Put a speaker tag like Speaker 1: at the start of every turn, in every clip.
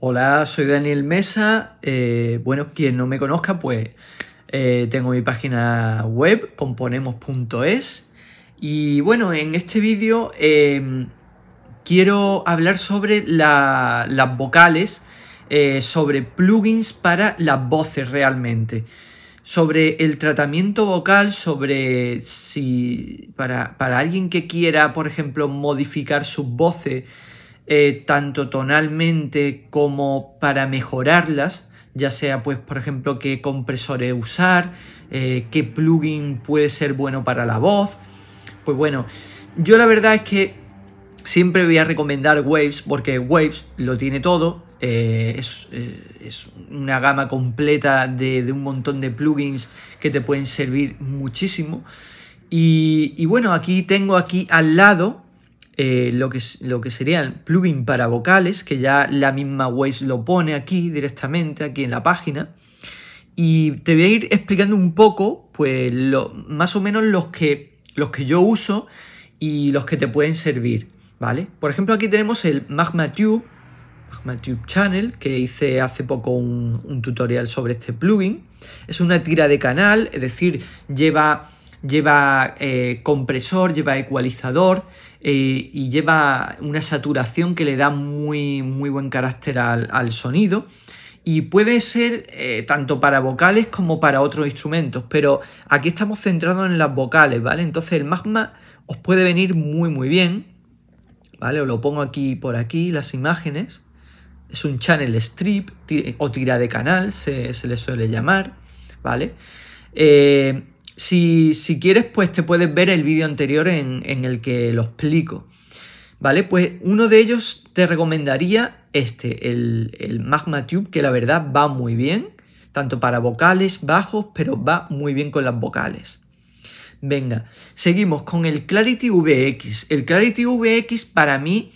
Speaker 1: Hola, soy Daniel Mesa. Eh, bueno, quien no me conozca, pues eh, tengo mi página web, componemos.es. Y bueno, en este vídeo em, quiero hablar sobre las vocales, eh, sobre plugins para las voces realmente sobre el tratamiento vocal, sobre si para, para, alguien que quiera, por ejemplo, modificar sus voces eh, tanto tonalmente como para mejorarlas, ya sea pues por ejemplo qué compresores usar, eh, qué plugin puede ser bueno para la voz. Pues bueno, yo la verdad es que siempre voy a recomendar Waves porque Waves lo tiene todo, eh, es, una gama completa de, un montón de plugins que te pueden servir muchísimo. Y, y bueno, aquí tengo aquí al lado eh, lo, que, lo que serían plugin para vocales, que ya la misma Waze lo pone aquí directamente, aquí en la página. Y te voy a ir explicando un poco, pues lo, más o menos los que, los que yo uso y los que te pueden servir, ¿vale? Por ejemplo, aquí tenemos el MagmaTube, MagmaTube Channel, que hice hace poco un tutorial sobre este plugin. Es una tira de canal, es decir, lleva lleva eh, compresor, lleva ecualizador eh, y lleva una saturación que le da muy, muy buen carácter al, sonido. Y puede ser eh, tanto para vocales como para otros instrumentos, pero aquí estamos centrados en las vocales, ¿vale? Entonces el magma os puede venir muy muy bien, ¿vale? Os lo pongo aquí por aquí, las imágenes. Es un channel strip o tira de canal, se, se le suele llamar, ¿vale? Si, si, quieres, pues te puedes ver el vídeo anterior en, en el que lo explico. ¿Vale? Pues uno de ellos te recomendaría este, el, el Magma Tube, que la verdad va muy bien, tanto para vocales, bajos, pero va muy bien con las vocales. Venga, seguimos con el Clarity VX. El Clarity VX para mí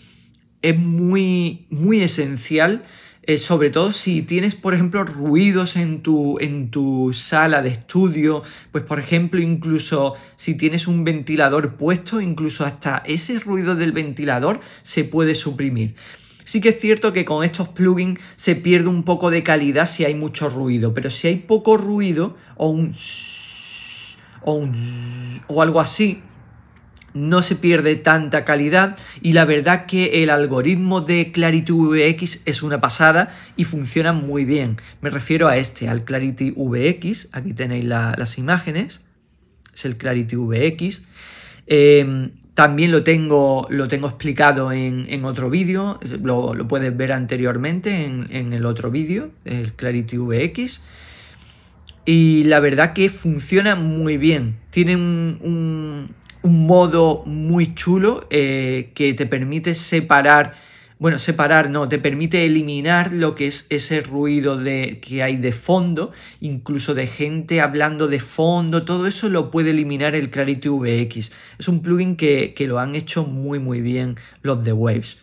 Speaker 1: es muy, muy esencial eh, sobre todo si tienes, por ejemplo, ruidos en tu, en tu sala de estudio, pues por ejemplo, incluso si tienes un ventilador puesto, incluso hasta ese ruido del ventilador se puede suprimir. Sí que es cierto que con estos plugins se pierde un poco de calidad si hay mucho ruido, pero si hay poco ruido o un o, un, o algo así, no se pierde tanta calidad y la verdad que el algoritmo de Clarity VX es una pasada y funciona muy bien. Me refiero a este, al Clarity VX, aquí tenéis las imágenes, es el Clarity VX. Em, también lo tengo, lo tengo explicado en, otro vídeo, lo, puedes ver anteriormente en, el otro vídeo, el Clarity VX y la verdad que funciona muy bien. Tiene un, un modo muy chulo eh, que te permite separar, bueno, separar no, te permite eliminar lo que es ese ruido de, que hay de fondo, incluso de gente hablando de fondo, todo eso lo puede eliminar el Clarity VX. Es un plugin que, lo han hecho muy muy bien los de Waves.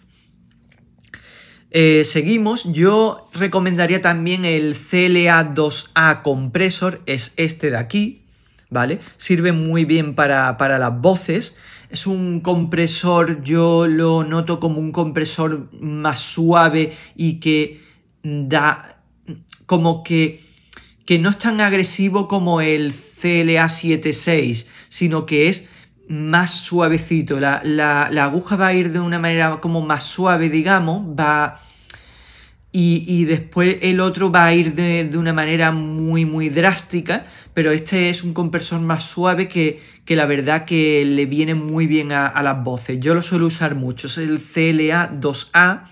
Speaker 1: Eh, seguimos, yo recomendaría también el CLA2A Compressor, es este de aquí, ¿vale? Sirve muy bien para, las voces. Es un compresor, yo lo noto como un compresor más suave y que da como que, que no es tan agresivo como el CLA76, sino que es más suavecito. La, la, aguja va a ir de una manera como más suave, digamos, va y, después el otro va a ir de, una manera muy, muy drástica, pero este es un compresor más suave que, la verdad que le viene muy bien a, las voces. Yo lo suelo usar mucho, es el CLA2A,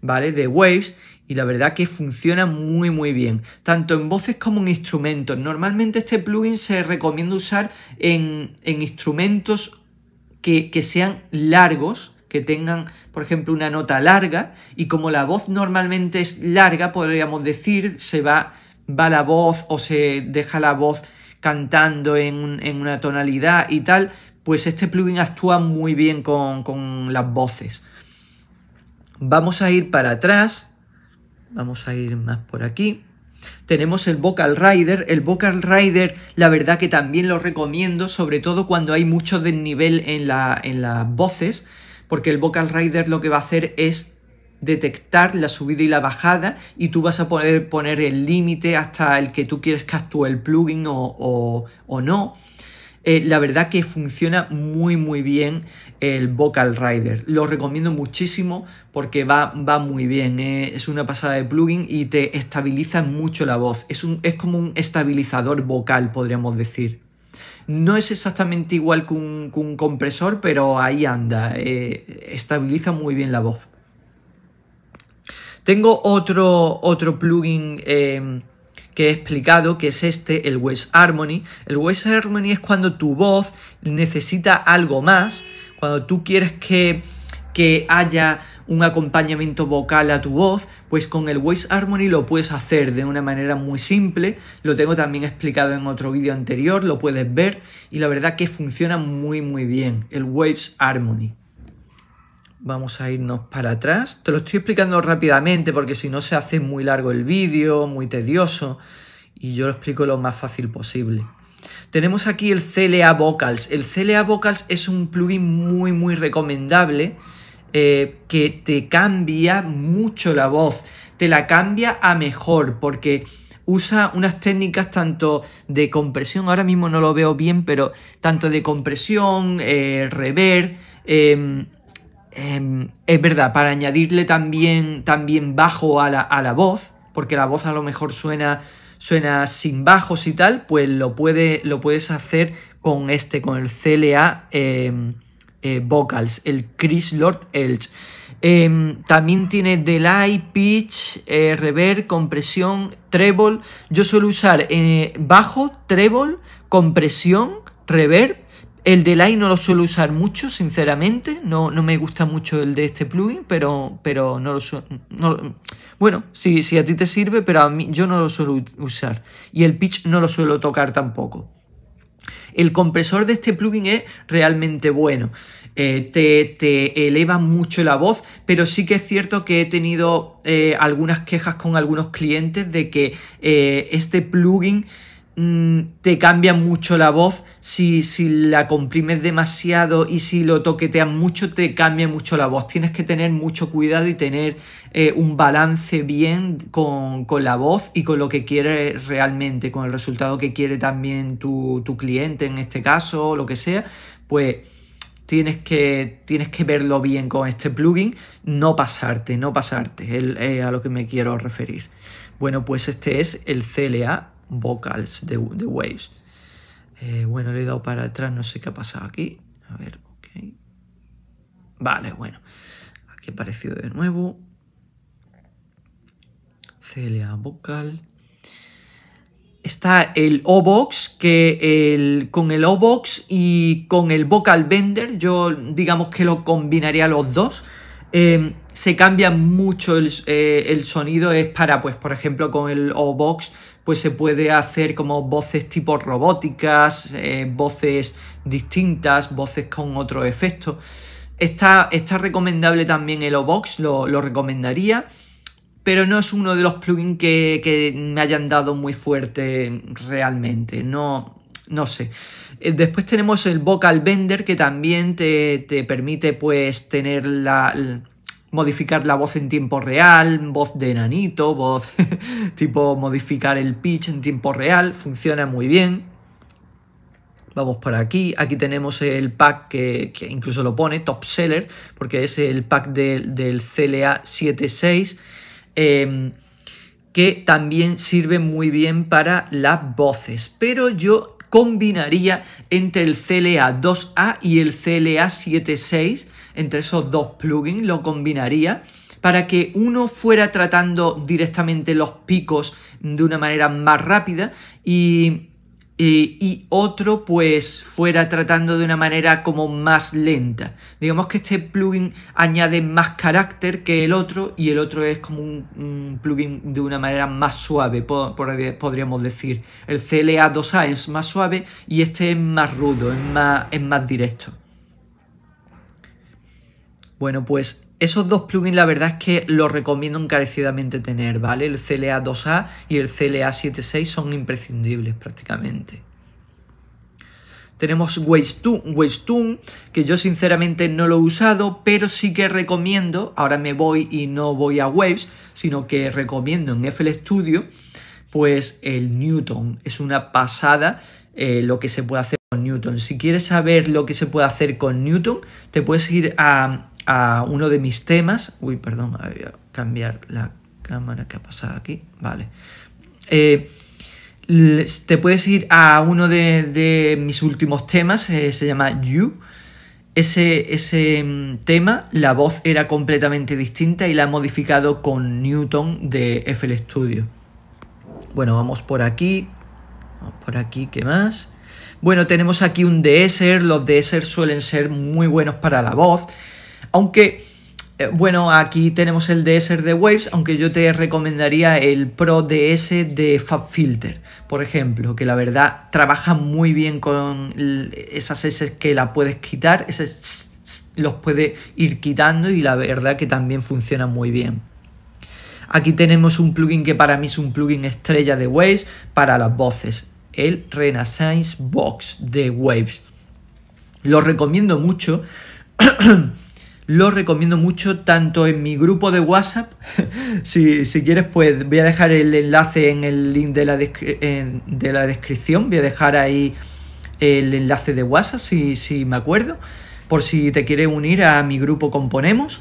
Speaker 1: ¿vale? De Waves, y la verdad que funciona muy, muy bien, tanto en voces como en instrumentos. Normalmente este plugin se recomienda usar en, instrumentos que, que sean largos, que tengan, por ejemplo, una nota larga y como la voz normalmente es larga, podríamos decir, se va, va la voz o se deja la voz cantando en, una tonalidad y tal, pues este plugin actúa muy bien con, las voces. Vamos a ir para atrás, vamos a ir más por aquí. Tenemos el Vocal Rider. El Vocal Rider, la verdad que también lo recomiendo, sobre todo cuando hay mucho desnivel en las voces porque el Vocal Rider lo que va a hacer es detectar la subida y la bajada y tú vas a poder poner el límite hasta el que tú quieres que actúe el plugin o, no. Eh, la verdad que funciona muy muy bien el Vocal Rider. Lo recomiendo muchísimo porque va, va muy bien. Eh. Es una pasada de plugin y te estabiliza mucho la voz. un, es como un estabilizador vocal, podríamos decir. No es exactamente igual que un, compresor, pero ahí anda. Eh, estabiliza muy bien la voz. Tengo otro, otro plugin eh, que he explicado, que es este, el West Harmony. El West Harmony es cuando tu voz necesita algo más, cuando tú quieres que, que haya un acompañamiento vocal a tu voz, pues con el Waves Harmony lo puedes hacer de una manera muy simple, lo tengo también explicado en otro vídeo anterior, lo puedes ver y la verdad que funciona muy muy bien el Waves Harmony. Vamos a irnos para atrás, te lo estoy explicando rápidamente porque si no se hace muy largo el vídeo, muy tedioso y yo lo explico lo más fácil posible. Tenemos aquí el CLA Vocals. El CLA Vocals es un plugin muy muy recomendable eh, que te cambia mucho la voz, te la cambia a mejor, porque usa unas técnicas tanto de compresión, ahora mismo no lo veo bien, pero tanto de compresión, eh, rever, em, em, es verdad, para añadirle también, también bajo a la, voz, porque la voz a lo mejor suena, suena sin bajos y tal, pues lo, puede, lo puedes hacer con este, con el CLA. Em, eh, vocals, el Chris Lord Elch. Em, también tiene delay, pitch, eh, reverb, compresión, treble. Yo suelo usar eh, bajo, treble, compresión, reverb. El delay no lo suelo usar mucho, sinceramente. No, no me gusta mucho el de este plugin, pero, pero no lo suelo... No, bueno, si sí, a ti te sirve, pero a mí yo no lo suelo usar. Y el pitch no lo suelo tocar tampoco. El compresor de este plugin es realmente bueno. Eh, te, eleva mucho la voz, pero sí que es cierto que he tenido eh, algunas quejas con algunos clientes de que eh, este plugin Mm, te cambia mucho la voz. Si, la comprimes demasiado y si lo toqueteas mucho, te cambia mucho la voz. Tienes que tener mucho cuidado y tener eh, un balance bien con, la voz y con lo que quiere realmente, con el resultado que quiere también tu, cliente en este caso o lo que sea. Pues tienes que, tienes que verlo bien con este plugin, no pasarte, no pasarte, es a lo que me quiero referir. Bueno, pues este es el CLA vocals de, Waves. Eh, bueno, le he dado para atrás, no sé qué ha pasado aquí. A ver, Vale, bueno. Aquí ha aparecido de nuevo. CLA vocal. Está el O-Box, que con el O-Box y con el Vocal Bender yo digamos que lo combinaría los dos. Em, se cambia mucho eh, el, sonido, es para, pues, por ejemplo, con el O-Box, pues se puede hacer como voces tipo robóticas, eh, voces distintas, voces con otro efecto. Está, está recomendable también el O-Box, lo, recomendaría, pero no es uno de los plugins que, que me hayan dado muy fuerte realmente, no, no sé. Eh, después tenemos el vocal bender que también te, permite pues tener la, modificar la voz en tiempo real, voz de nanito, voz tipo modificar el pitch en tiempo real, funciona muy bien. Vamos por aquí, aquí tenemos el pack que, incluso lo pone, top seller, porque es el pack del CLA 76. Em, que también sirve muy bien para las voces. Pero yo combinaría entre el CLA2A y el CLA76, entre esos dos plugins lo combinaría para que uno fuera tratando directamente los picos de una manera más rápida y y otro pues fuera tratando de una manera como más lenta. Digamos que este plugin añade más carácter que el otro y el otro es como un, plugin de una manera más suave, podríamos decir. El CLA2A es más suave y este es más rudo, es más, es más directo. Bueno, pues esos dos plugins la verdad es que los recomiendo encarecidamente tener, ¿vale? El CLA2A y el CLA76 son imprescindibles prácticamente. Tenemos Tune que yo sinceramente no lo he usado, pero sí que recomiendo, ahora me voy y no voy a Waves, sino que recomiendo en FL Studio, pues el Newton. Es una pasada eh, lo que se puede hacer con Newton. Si quieres saber lo que se puede hacer con Newton, te puedes ir a a uno de mis temas. Uy, perdón, voy a cambiar la cámara que ha pasado aquí. Vale. Eh, te puedes ir a uno de, mis últimos temas, eh, se llama You. Ese, ese mm, tema, la voz era completamente distinta y la ha modificado con Newton de FL Studio. Bueno, vamos por aquí. por aquí, ¿qué más? Bueno, tenemos aquí un DSR. Los DSR suelen ser muy buenos para la voz. Aunque, eh, bueno, aquí tenemos el DSR de Waves, aunque yo te recomendaría el Pro DS de FabFilter, por ejemplo, que la verdad trabaja muy bien con esas S que la puedes quitar, ese los puede ir quitando y la verdad que también funciona muy bien. Aquí tenemos un plugin que para mí es un plugin estrella de Waves para las voces, el Renaissance Box de Waves. Lo recomiendo mucho Lo recomiendo mucho tanto en mi grupo de WhatsApp, si, si, quieres pues voy a dejar el enlace en el link de la, de la descripción, voy a dejar ahí el enlace de WhatsApp si, si me acuerdo, por si te quieres unir a mi grupo Componemos.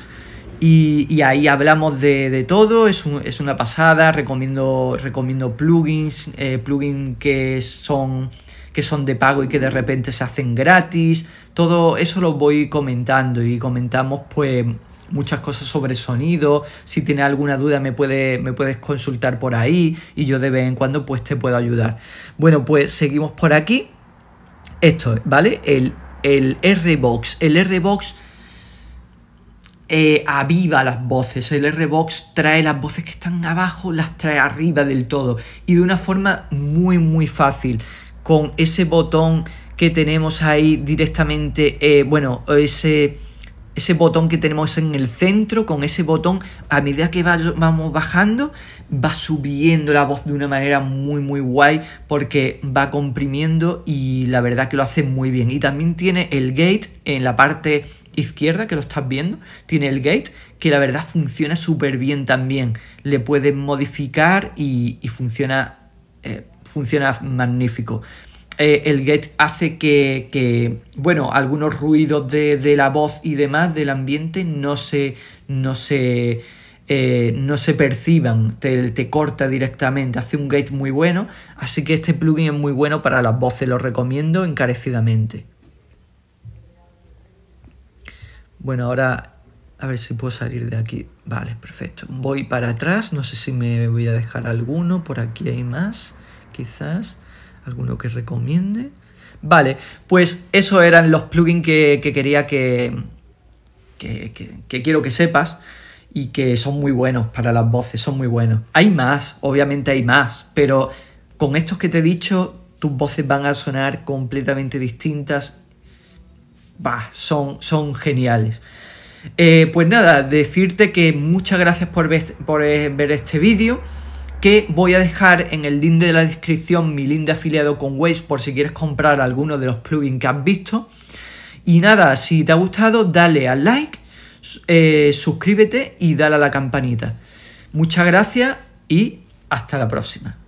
Speaker 1: Y, y, ahí hablamos de, de todo, es, es, una pasada, recomiendo, recomiendo plugins, eh, plugins que son que son de pago y que de repente se hacen gratis. Todo eso lo voy comentando y comentamos pues muchas cosas sobre sonido. Si tienes alguna duda me, puede, me puedes consultar por ahí y yo de vez en cuando pues te puedo ayudar. Bueno, pues seguimos por aquí. Esto, ¿vale? El, el R-Box. El R-Box... Eh, aviva las voces. El R-Box trae las voces que están abajo, las trae arriba del todo. Y de una forma muy, muy fácil con ese botón que tenemos ahí directamente, eh, bueno, ese, ese botón que tenemos en el centro, con ese botón, a medida que vamos bajando, va subiendo la voz de una manera muy, muy guay, porque va comprimiendo y la verdad que lo hace muy bien. Y también tiene el gate en la parte izquierda que lo estás viendo, tiene el gate que la verdad funciona súper bien también. Le puedes modificar y funciona eh, funciona magnífico. Eh, el gate hace que, bueno, algunos ruidos de, la voz y demás del ambiente no se, no se, eh, no se perciban, te, te, corta directamente, hace un gate muy bueno, así que este plugin es muy bueno para las voces, lo recomiendo encarecidamente. Bueno, ahora a ver si puedo salir de aquí. Vale, perfecto. Voy para atrás. No sé si me voy a dejar alguno. Por aquí hay más. Quizás. Alguno que recomiende. Vale, pues esos eran los plugins que, quería que que, quiero que sepas y que son muy buenos para las voces, son muy buenos. Hay más, obviamente hay más, pero con estos que te he dicho, tus voces van a sonar completamente distintas. Bah, son, son geniales. Eh, pues nada, decirte que muchas gracias por eh, ver, este vídeo que voy a dejar en el link de la descripción mi link de afiliado con Waze por si quieres comprar alguno de los plugins que has visto. Y nada, si te ha gustado, dale al like, eh, suscríbete y dale a la campanita. Muchas gracias y hasta la próxima.